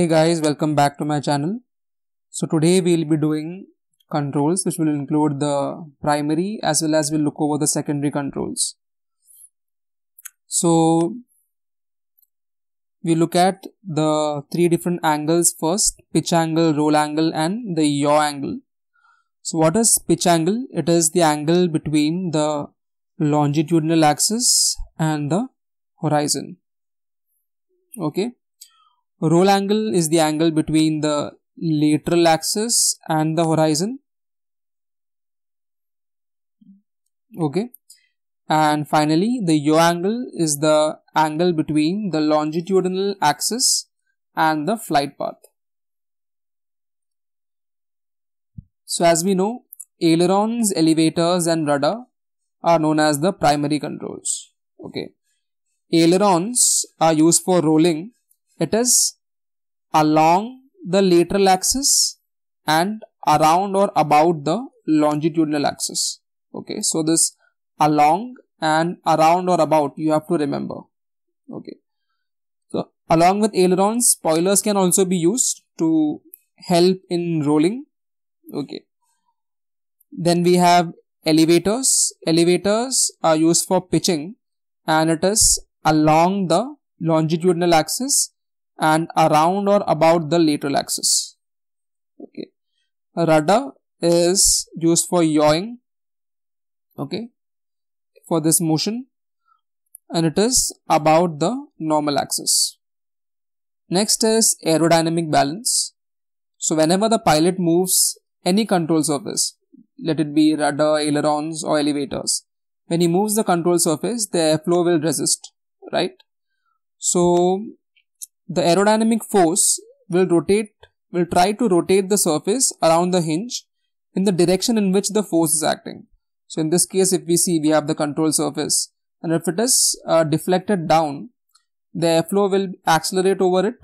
hey guys welcome back to my channel so today we'll be doing controls which will include the primary as well as we'll look over the secondary controls so we look at the three different angles first pitch angle roll angle and the yaw angle so what is pitch angle it is the angle between the longitudinal axis and the horizon okay Roll angle is the angle between the lateral axis and the horizon. Okay. And finally, the yaw angle is the angle between the longitudinal axis and the flight path. So as we know, ailerons, elevators and rudder are known as the primary controls. Okay. Ailerons are used for rolling it is along the lateral axis and around or about the longitudinal axis okay so this along and around or about you have to remember okay so along with ailerons spoilers can also be used to help in rolling okay then we have elevators elevators are used for pitching and it is along the longitudinal axis and around or about the lateral axis. Okay. Rudder is used for yawing. Okay. For this motion and it is about the normal axis. Next is aerodynamic balance. So whenever the pilot moves any control surface, let it be rudder, ailerons or elevators, when he moves the control surface, the airflow will resist, right? So the aerodynamic force will rotate, will try to rotate the surface around the hinge in the direction in which the force is acting. So in this case, if we see, we have the control surface and if it is uh, deflected down, the airflow will accelerate over it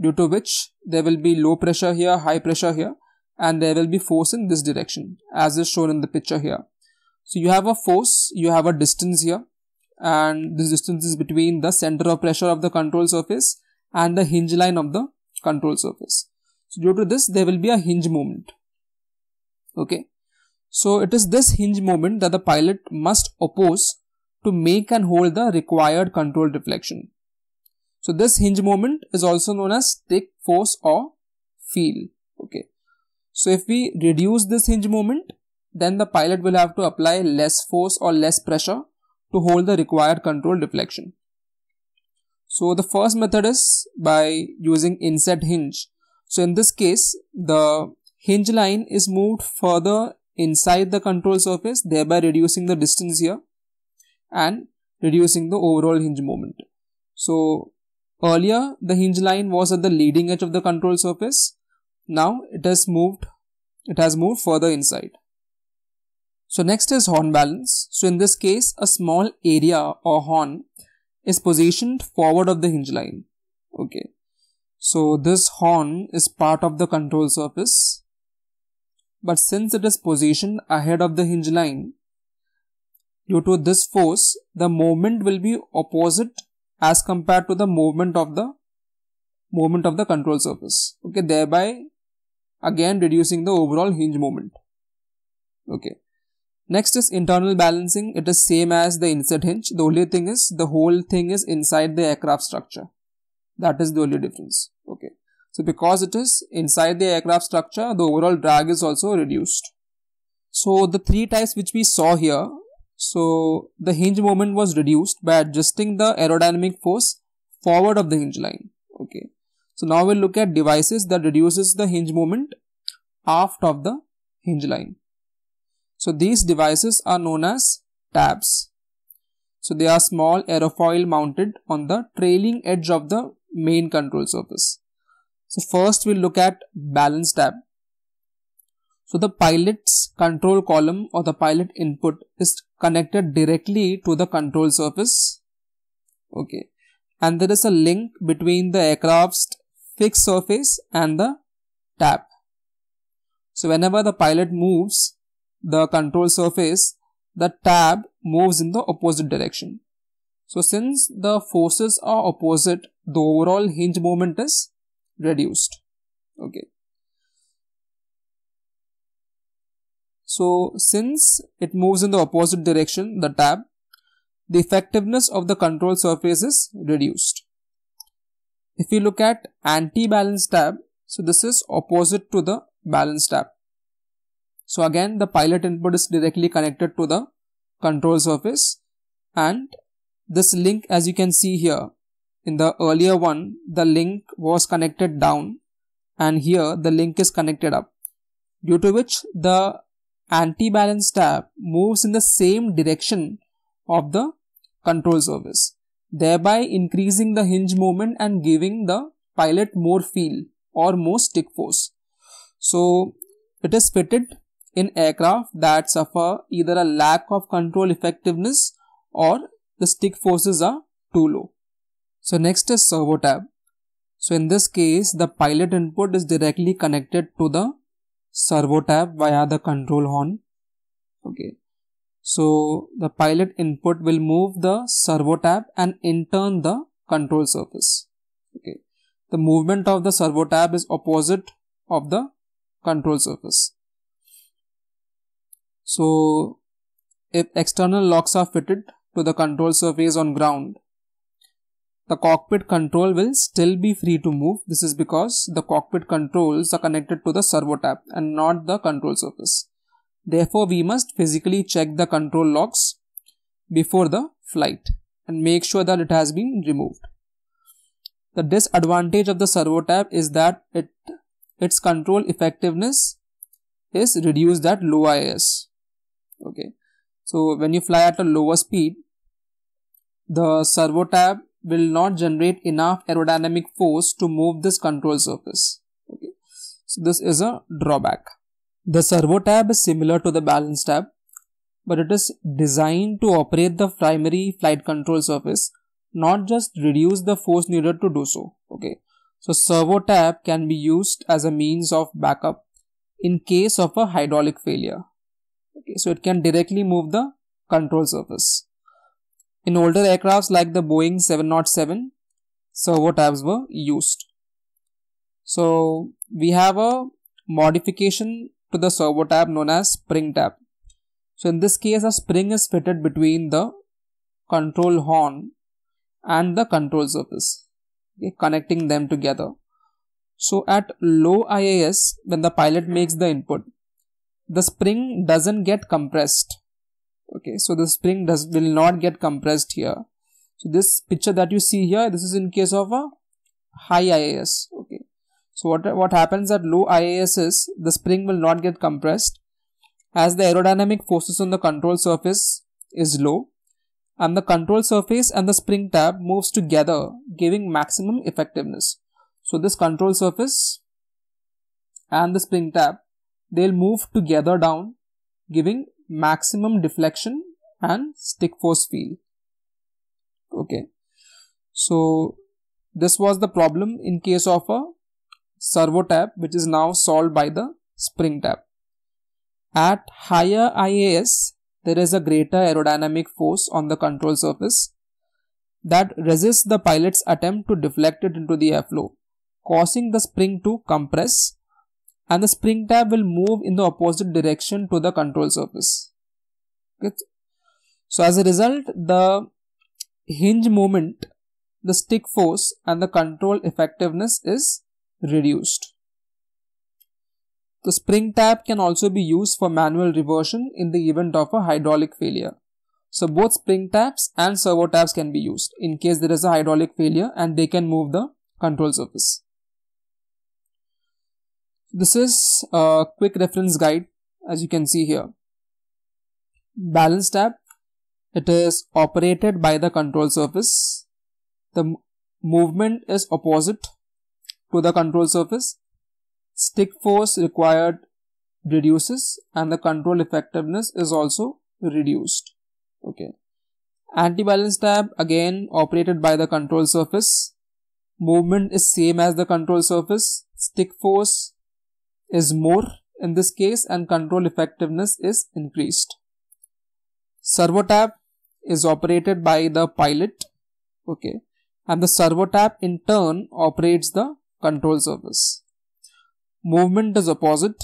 due to which there will be low pressure here, high pressure here and there will be force in this direction as is shown in the picture here. So you have a force, you have a distance here and this distance is between the center of pressure of the control surface and the hinge line of the control surface. So due to this, there will be a hinge moment. Okay. So it is this hinge moment that the pilot must oppose to make and hold the required control deflection. So this hinge moment is also known as stick force or feel. Okay. So if we reduce this hinge moment, then the pilot will have to apply less force or less pressure to hold the required control deflection. So the first method is by using inset hinge. So in this case, the hinge line is moved further inside the control surface, thereby reducing the distance here and reducing the overall hinge moment. So earlier the hinge line was at the leading edge of the control surface. Now it has moved, it has moved further inside. So next is horn balance. So in this case, a small area or horn is positioned forward of the hinge line. Okay. So this horn is part of the control surface. But since it is positioned ahead of the hinge line, due to this force, the moment will be opposite as compared to the movement of the movement of the control surface. Okay, thereby again reducing the overall hinge moment. Okay. Next is internal balancing. It is same as the insert hinge. The only thing is the whole thing is inside the aircraft structure. That is the only difference. Okay. So because it is inside the aircraft structure, the overall drag is also reduced. So the three types which we saw here. So the hinge moment was reduced by adjusting the aerodynamic force forward of the hinge line. Okay. So now we'll look at devices that reduces the hinge moment aft of the hinge line. So these devices are known as tabs. So they are small aerofoil mounted on the trailing edge of the main control surface. So first we'll look at balance tab. So the pilot's control column or the pilot input is connected directly to the control surface. Okay. And there is a link between the aircraft's fixed surface and the tab. So whenever the pilot moves, the control surface, the tab moves in the opposite direction. So since the forces are opposite, the overall hinge moment is reduced. Okay. So since it moves in the opposite direction, the tab, the effectiveness of the control surface is reduced. If we look at anti-balance tab, so this is opposite to the balance tab. So again the pilot input is directly connected to the control surface and this link as you can see here in the earlier one the link was connected down and here the link is connected up due to which the anti-balance tab moves in the same direction of the control surface thereby increasing the hinge movement and giving the pilot more feel or more stick force. So it is fitted in aircraft that suffer either a lack of control effectiveness or the stick forces are too low. So next is servo tab. So in this case, the pilot input is directly connected to the servo tab via the control horn. Okay. So the pilot input will move the servo tab and in turn the control surface. Okay. The movement of the servo tab is opposite of the control surface. So if external locks are fitted to the control surface on ground, the cockpit control will still be free to move. This is because the cockpit controls are connected to the servo tap and not the control surface. Therefore, we must physically check the control locks before the flight and make sure that it has been removed. The disadvantage of the servo tap is that it, its control effectiveness is reduced at low IS okay so when you fly at a lower speed the servo tab will not generate enough aerodynamic force to move this control surface okay so this is a drawback the servo tab is similar to the balance tab but it is designed to operate the primary flight control surface not just reduce the force needed to do so okay so servo tab can be used as a means of backup in case of a hydraulic failure okay so it can directly move the control surface in older aircrafts like the boeing 707 servo tabs were used so we have a modification to the servo tab known as spring tab so in this case a spring is fitted between the control horn and the control surface okay, connecting them together so at low IAS, when the pilot makes the input, the spring doesn't get compressed okay so the spring does will not get compressed here so this picture that you see here this is in case of a high ias okay so what what happens at low ias is the spring will not get compressed as the aerodynamic forces on the control surface is low and the control surface and the spring tab moves together giving maximum effectiveness so this control surface and the spring tab they'll move together down, giving maximum deflection and stick force field. Okay, so this was the problem in case of a servo tap, which is now solved by the spring tap. At higher IAS, there is a greater aerodynamic force on the control surface that resists the pilot's attempt to deflect it into the airflow, causing the spring to compress and the spring tab will move in the opposite direction to the control surface. Okay. So as a result, the hinge moment, the stick force and the control effectiveness is reduced. The spring tab can also be used for manual reversion in the event of a hydraulic failure. So both spring tabs and servo tabs can be used in case there is a hydraulic failure and they can move the control surface. This is a quick reference guide as you can see here. Balance tab, it is operated by the control surface. The movement is opposite to the control surface. Stick force required reduces and the control effectiveness is also reduced. Okay. Anti-balance tab again operated by the control surface. Movement is same as the control surface. Stick force is more in this case and control effectiveness is increased. Servo tab is operated by the pilot okay and the servo tab in turn operates the control surface. Movement is opposite,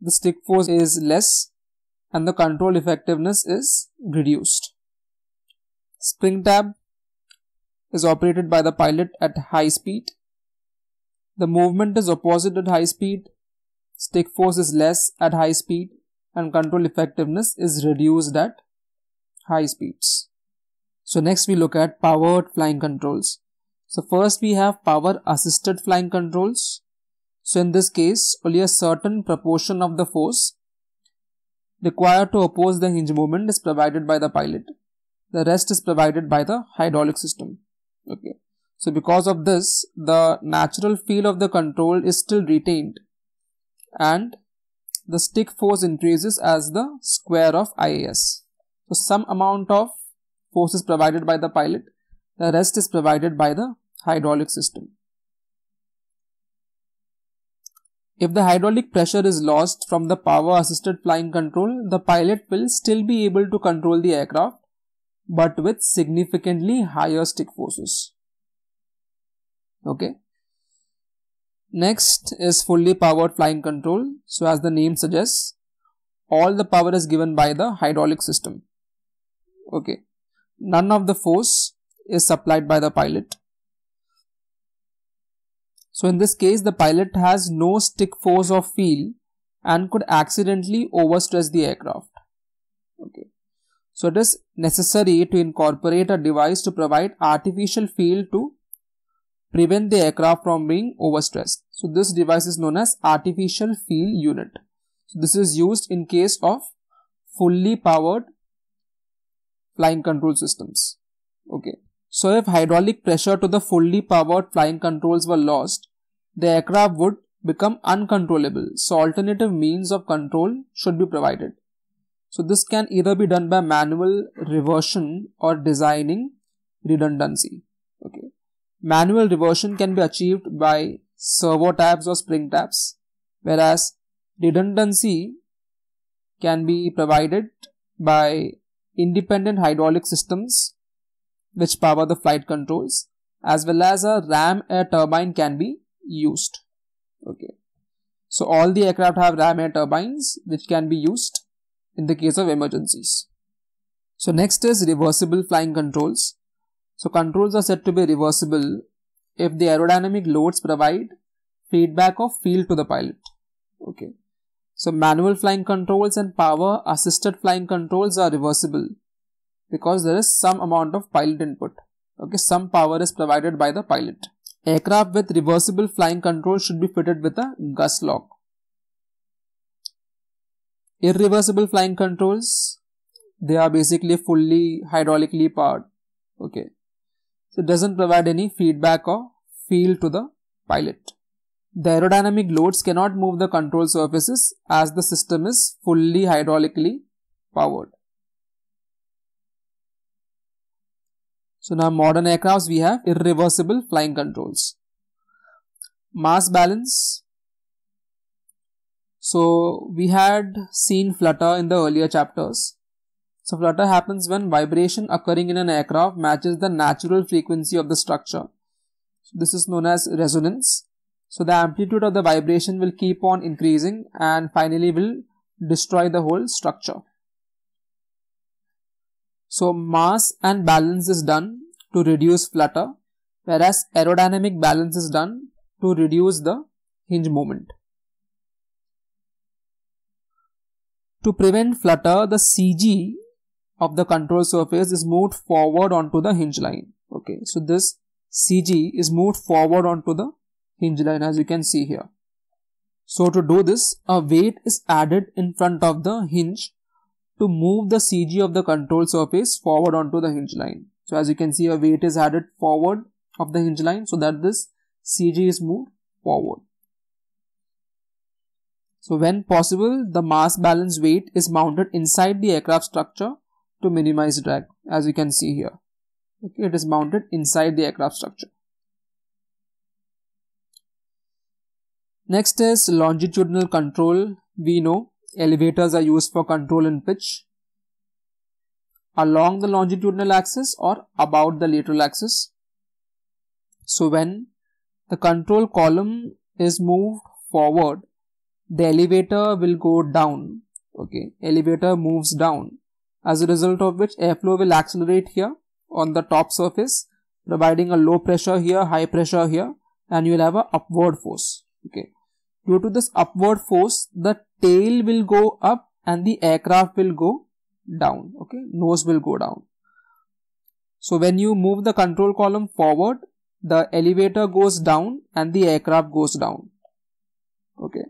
the stick force is less and the control effectiveness is reduced. Spring tab is operated by the pilot at high speed. The movement is opposite at high speed Stick force is less at high speed and control effectiveness is reduced at high speeds. So next we look at powered flying controls. So first we have power assisted flying controls. So in this case only a certain proportion of the force required to oppose the hinge movement is provided by the pilot. The rest is provided by the hydraulic system. Okay. So because of this the natural feel of the control is still retained and the stick force increases as the square of IAS. So some amount of force is provided by the pilot, the rest is provided by the hydraulic system. If the hydraulic pressure is lost from the power assisted flying control, the pilot will still be able to control the aircraft but with significantly higher stick forces. Okay. Next is fully powered flying control. So as the name suggests, all the power is given by the hydraulic system. Okay. None of the force is supplied by the pilot. So in this case, the pilot has no stick force or feel and could accidentally overstress the aircraft. Okay. So it is necessary to incorporate a device to provide artificial feel to prevent the aircraft from being overstressed. So this device is known as artificial feel unit. So this is used in case of fully powered flying control systems. Okay. So if hydraulic pressure to the fully powered flying controls were lost, the aircraft would become uncontrollable. So alternative means of control should be provided. So this can either be done by manual reversion or designing redundancy manual reversion can be achieved by servo tabs or spring tabs, whereas redundancy can be provided by independent hydraulic systems which power the flight controls as well as a ram air turbine can be used okay so all the aircraft have ram air turbines which can be used in the case of emergencies so next is reversible flying controls so controls are said to be reversible if the aerodynamic loads provide feedback of field to the pilot. Okay. So manual flying controls and power assisted flying controls are reversible because there is some amount of pilot input. Okay, some power is provided by the pilot. Aircraft with reversible flying controls should be fitted with a gust lock. Irreversible flying controls, they are basically fully hydraulically powered. Okay. So it doesn't provide any feedback or feel to the pilot. The aerodynamic loads cannot move the control surfaces as the system is fully hydraulically powered. So now modern aircrafts we have irreversible flying controls. Mass balance. So we had seen flutter in the earlier chapters. So flutter happens when vibration occurring in an aircraft matches the natural frequency of the structure. This is known as resonance. So the amplitude of the vibration will keep on increasing and finally will destroy the whole structure. So mass and balance is done to reduce flutter whereas aerodynamic balance is done to reduce the hinge moment. To prevent flutter, the CG of the control surface is moved forward onto the hinge line. Okay, so this CG is moved forward onto the hinge line as you can see here. So to do this, a weight is added in front of the hinge to move the CG of the control surface forward onto the hinge line. So as you can see, a weight is added forward of the hinge line so that this CG is moved forward. So when possible, the mass balance weight is mounted inside the aircraft structure to minimize drag as you can see here. Okay, it is mounted inside the aircraft structure. Next is longitudinal control. We know elevators are used for control in pitch along the longitudinal axis or about the lateral axis. So when the control column is moved forward, the elevator will go down. Okay, elevator moves down as a result of which airflow will accelerate here on the top surface providing a low pressure here high pressure here and you will have a upward force okay due to this upward force the tail will go up and the aircraft will go down okay nose will go down so when you move the control column forward the elevator goes down and the aircraft goes down okay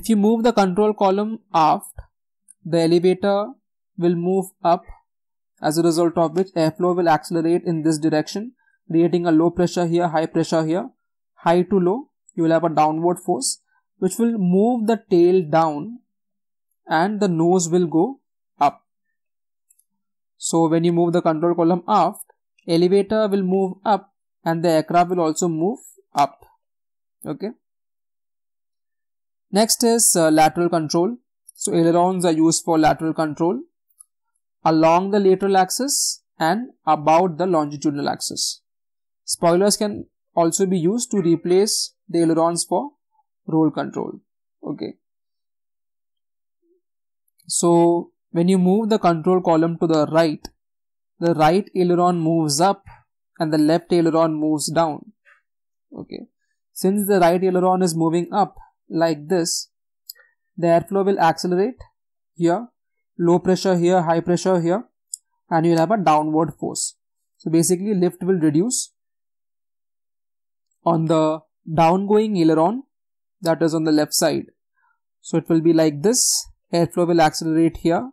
if you move the control column aft the elevator will move up, as a result of which airflow will accelerate in this direction, creating a low pressure here, high pressure here. High to low, you will have a downward force, which will move the tail down and the nose will go up. So when you move the control column aft, elevator will move up and the aircraft will also move up. Okay. Next is uh, lateral control. So ailerons are used for lateral control along the lateral axis and about the longitudinal axis. Spoilers can also be used to replace the ailerons for roll control. Okay. So when you move the control column to the right, the right aileron moves up and the left aileron moves down. Okay. Since the right aileron is moving up like this, the airflow will accelerate here low pressure here high pressure here and you will have a downward force so basically lift will reduce on the downgoing aileron that is on the left side so it will be like this airflow will accelerate here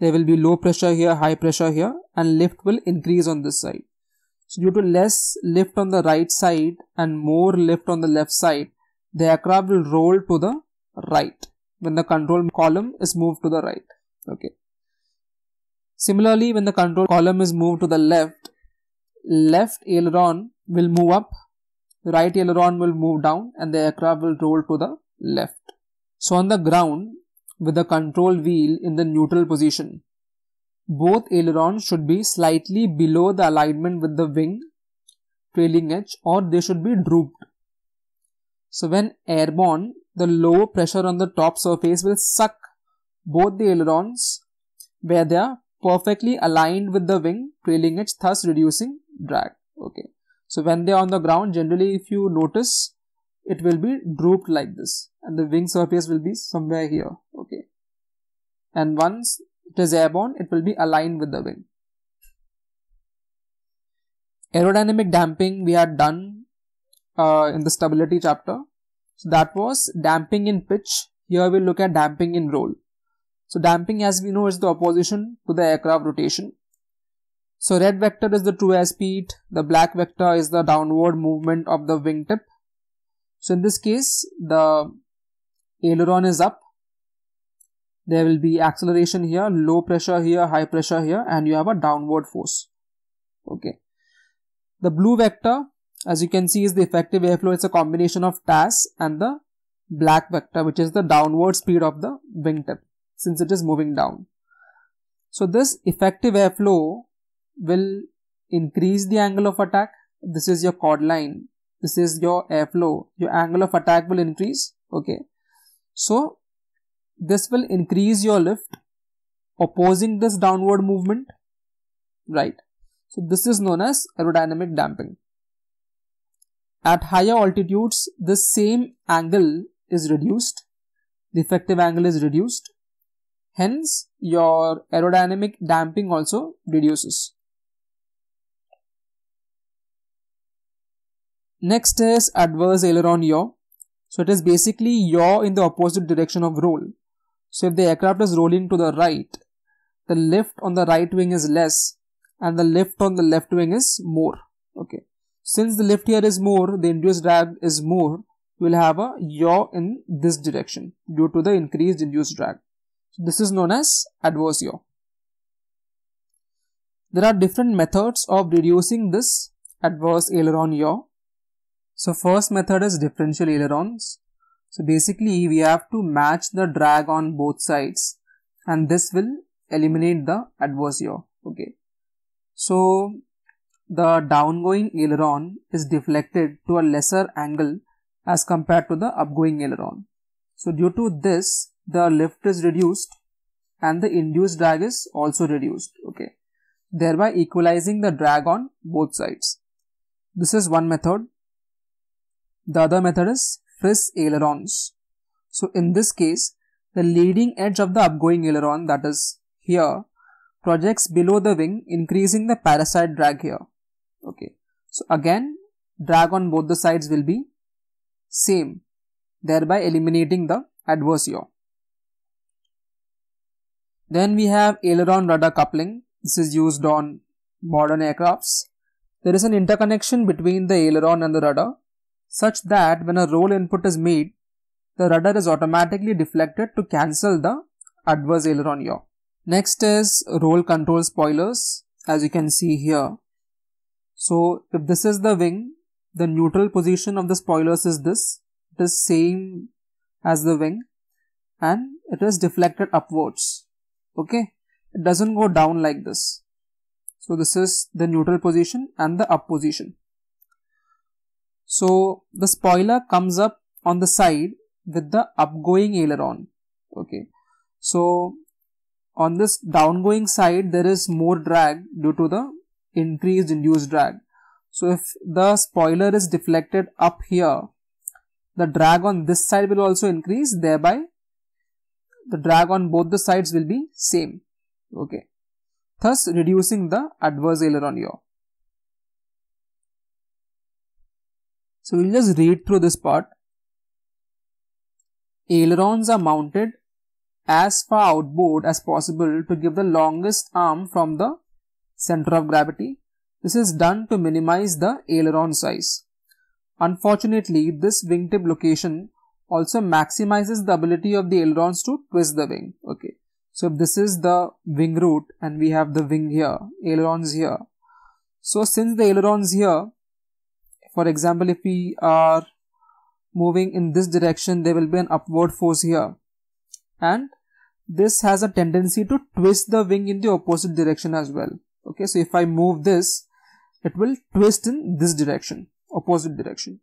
there will be low pressure here high pressure here and lift will increase on this side so due to less lift on the right side and more lift on the left side the aircraft will roll to the right when the control column is moved to the right. Okay. Similarly, when the control column is moved to the left, left aileron will move up, right aileron will move down and the aircraft will roll to the left. So on the ground with the control wheel in the neutral position, both ailerons should be slightly below the alignment with the wing trailing edge or they should be drooped. So when airborne, the low pressure on the top surface will suck both the ailerons where they are perfectly aligned with the wing trailing edge thus reducing drag okay so when they are on the ground generally if you notice it will be drooped like this and the wing surface will be somewhere here okay and once it is airborne it will be aligned with the wing aerodynamic damping we had done uh, in the stability chapter so that was damping in pitch. Here we look at damping in roll. So damping as we know is the opposition to the aircraft rotation. So red vector is the true airspeed, the black vector is the downward movement of the wingtip. So in this case, the aileron is up. There will be acceleration here, low pressure here, high pressure here and you have a downward force. Okay. The blue vector as you can see is the effective airflow It's a combination of TAS and the black vector which is the downward speed of the wingtip since it is moving down. So this effective airflow will increase the angle of attack. This is your chord line. This is your airflow. Your angle of attack will increase. Okay. So this will increase your lift opposing this downward movement. Right. So this is known as aerodynamic damping. At higher altitudes, the same angle is reduced, the effective angle is reduced. Hence, your aerodynamic damping also reduces. Next is adverse aileron yaw. So it is basically yaw in the opposite direction of roll. So if the aircraft is rolling to the right, the lift on the right wing is less and the lift on the left wing is more. Okay. Since the lift here is more, the induced drag is more, you will have a yaw in this direction due to the increased induced drag. So this is known as adverse yaw. There are different methods of reducing this adverse aileron yaw. So first method is differential ailerons. So basically we have to match the drag on both sides and this will eliminate the adverse yaw. Okay. So the downgoing aileron is deflected to a lesser angle as compared to the upgoing aileron. So due to this, the lift is reduced and the induced drag is also reduced, okay, thereby equalizing the drag on both sides. This is one method. The other method is Friss ailerons. So in this case, the leading edge of the upgoing aileron that is here projects below the wing increasing the parasite drag here okay. So, again drag on both the sides will be same thereby eliminating the adverse yaw. Then we have aileron rudder coupling. This is used on modern aircrafts. There is an interconnection between the aileron and the rudder such that when a roll input is made, the rudder is automatically deflected to cancel the adverse aileron yaw. Next is roll control spoilers as you can see here. So if this is the wing, the neutral position of the spoilers is this, it is same as the wing and it is deflected upwards. Okay, it doesn't go down like this. So this is the neutral position and the up position. So the spoiler comes up on the side with the upgoing aileron. Okay, so on this downgoing side there is more drag due to the increased induced drag. So if the spoiler is deflected up here, the drag on this side will also increase thereby the drag on both the sides will be same. Okay. Thus reducing the adverse aileron yaw. So we'll just read through this part. Ailerons are mounted as far outboard as possible to give the longest arm from the center of gravity. This is done to minimize the aileron size. Unfortunately, this wingtip location also maximizes the ability of the ailerons to twist the wing. Okay, so if this is the wing root and we have the wing here, ailerons here. So since the ailerons here, for example, if we are moving in this direction, there will be an upward force here. And this has a tendency to twist the wing in the opposite direction as well okay so if i move this it will twist in this direction opposite direction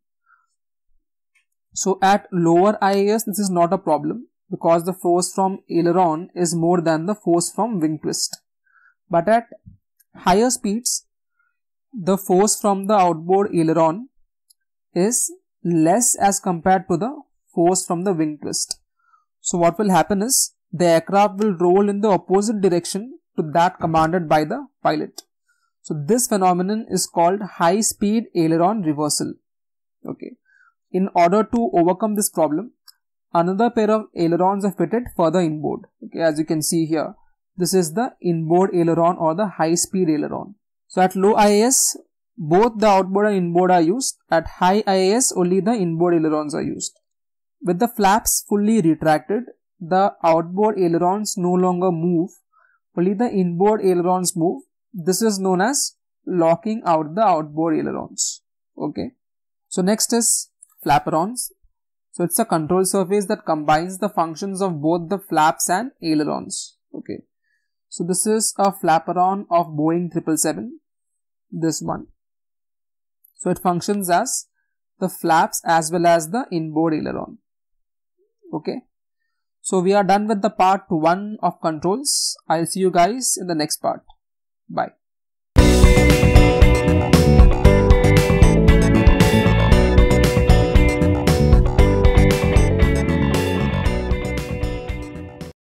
so at lower ias this is not a problem because the force from aileron is more than the force from wing twist but at higher speeds the force from the outboard aileron is less as compared to the force from the wing twist. So what will happen is the aircraft will roll in the opposite direction to that commanded by the pilot. So this phenomenon is called high speed aileron reversal. Okay. In order to overcome this problem, another pair of ailerons are fitted further inboard. Okay, as you can see here, this is the inboard aileron or the high speed aileron. So at low IAS, both the outboard and inboard are used. At high IAS, only the inboard ailerons are used. With the flaps fully retracted, the outboard ailerons no longer move only the inboard ailerons move. This is known as locking out the outboard ailerons. Okay. So next is flaperons. So it's a control surface that combines the functions of both the flaps and ailerons. Okay. So this is a flaperon of Boeing 777. This one. So it functions as the flaps as well as the inboard aileron. Okay. So we are done with the part 1 of controls. I'll see you guys in the next part. Bye.